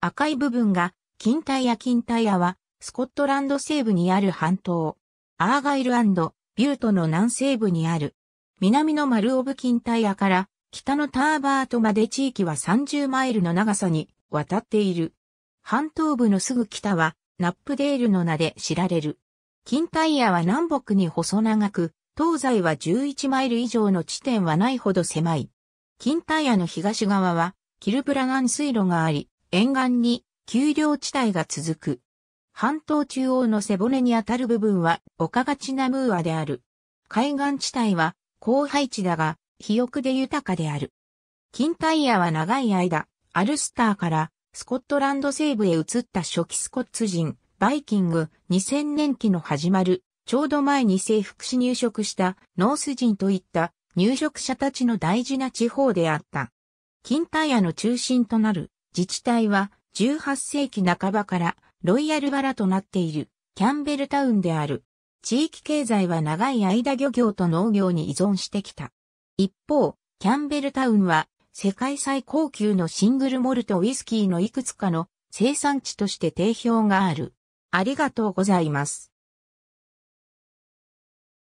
赤い部分が、タイヤ。金タイヤは、スコットランド西部にある半島。アーガイルビュートの南西部にある。南のマルオブタイヤから、北のターバートまで地域は30マイルの長さに渡っている。半島部のすぐ北は、ナップデールの名で知られる。タイヤは南北に細長く、東西は11マイル以上の地点はないほど狭い。タイヤの東側は、キルブラガン水路があり、沿岸に丘陵地帯が続く。半島中央の背骨にあたる部分は丘がチナムーアである。海岸地帯は広配地だが、肥沃で豊かである。近代野は長い間、アルスターからスコットランド西部へ移った初期スコッツ人、バイキング2000年期の始まる、ちょうど前に征服し入植したノース人といった入植者たちの大事な地方であった。近代野の中心となる自治体は18世紀半ばからロイヤルバラとなっているキャンベルタウンである。地域経済は長い間漁業と農業に依存してきた。一方、キャンベルタウンは世界最高級のシングルモルトウイスキーのいくつかの生産地として定評がある。ありがとうございます。